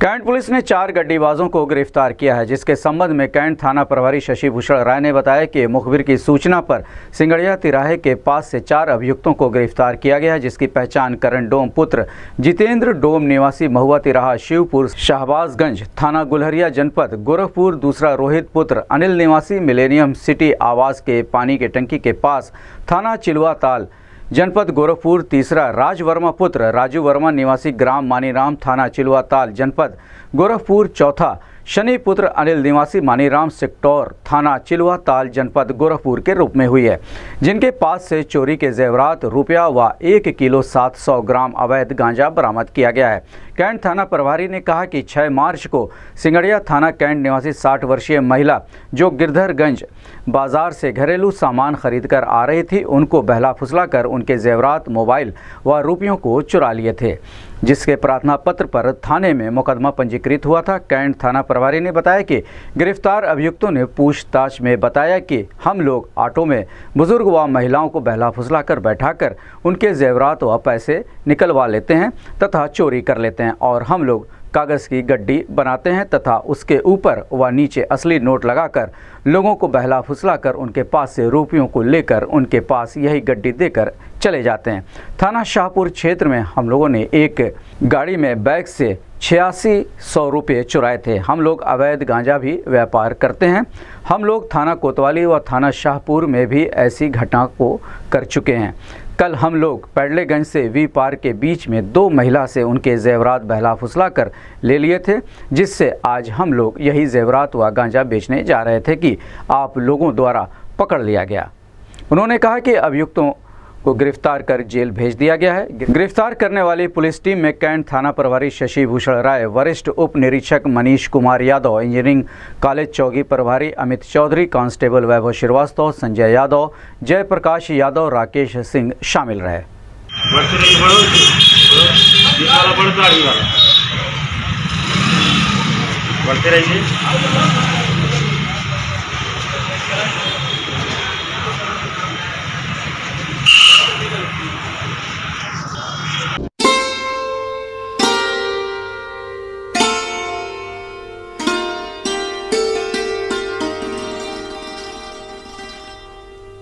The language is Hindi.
कैंट पुलिस ने चार गड्डीबाजों को गिरफ्तार किया है जिसके संबंध में कैंट थाना प्रभारी शशि भूषण राय ने बताया कि मुखबिर की सूचना पर सिंगड़िया तिराहे के पास से चार अभियुक्तों को गिरफ्तार किया गया है जिसकी पहचान करण डोम पुत्र जितेंद्र डोम निवासी महुआ तिराहा शिवपुर शाहबाजगंज थाना गुलहरिया जनपद गोरखपुर दूसरा रोहित पुत्र अनिल निवासी मिलेनियम सिटी आवास के पानी के टंकी के पास थाना चिलवा ताल जनपद गोरखपुर तीसरा राज वर्मा पुत्र राजू वर्मा निवासी ग्राम मानीराम थाना चिलवाताल जनपद गोरखपुर चौथा शनि पुत्र अनिल निवासी मानीराम सिक्टौर थाना चिलवा ताल जनपद गोरखपुर के रूप में हुई है जिनके पास से चोरी के जेवरात रुपया व एक किलो 700 ग्राम अवैध गांजा बरामद किया गया है कैंट थाना प्रभारी ने कहा कि 6 मार्च को सिंगड़िया थाना कैंट निवासी 60 वर्षीय महिला जो गिरधरगंज बाजार से घरेलू सामान खरीद कर आ रही थी उनको बहला फुसला कर उनके जेवरात मोबाइल व रुपयों को चुरा लिए थे जिसके प्रार्थना पत्र पर थाने में मुकदमा पंजीकृत हुआ था कैंट थाना प्रभारी ने बताया कि गिरफ्तार अभियुक्तों ने पूछताछ में बताया कि हम लोग ऑटो में बुजुर्ग व महिलाओं को बहला फुसला कर बैठा कर उनके जेवरात व पैसे निकलवा लेते हैं तथा चोरी कर लेते हैं और हम लोग कागज़ की गड्डी बनाते हैं तथा उसके ऊपर व नीचे असली नोट लगाकर लोगों को बहला फुसला कर उनके पास से रुपयों को लेकर उनके पास यही गड्डी देकर चले जाते हैं थाना शाहपुर क्षेत्र में हम लोगों ने एक गाड़ी में बैग से छियासी सौ रुपये चुराए थे हम लोग अवैध गांजा भी व्यापार करते हैं हम लोग थाना कोतवाली व थाना शाहपुर में भी ऐसी घटना को कर चुके हैं कल हम लोग पैडलेगंज से वी पार के बीच में दो महिला से उनके जेवरात बहला फुसला कर ले लिए थे जिससे आज हम लोग यही जेवरात व गांजा बेचने जा रहे थे कि आप लोगों द्वारा पकड़ लिया गया उन्होंने कहा कि अभियुक्तों को गिरफ्तार कर जेल भेज दिया गया है गिरफ्तार करने वाली पुलिस टीम में कैंट थाना प्रभारी शशि भूषण राय वरिष्ठ उप निरीक्षक मनीष कुमार यादव इंजीनियरिंग कॉलेज चौकी प्रभारी अमित चौधरी कांस्टेबल वैभव श्रीवास्तव संजय यादव जयप्रकाश यादव राकेश सिंह शामिल रहे बढ़ते रहिए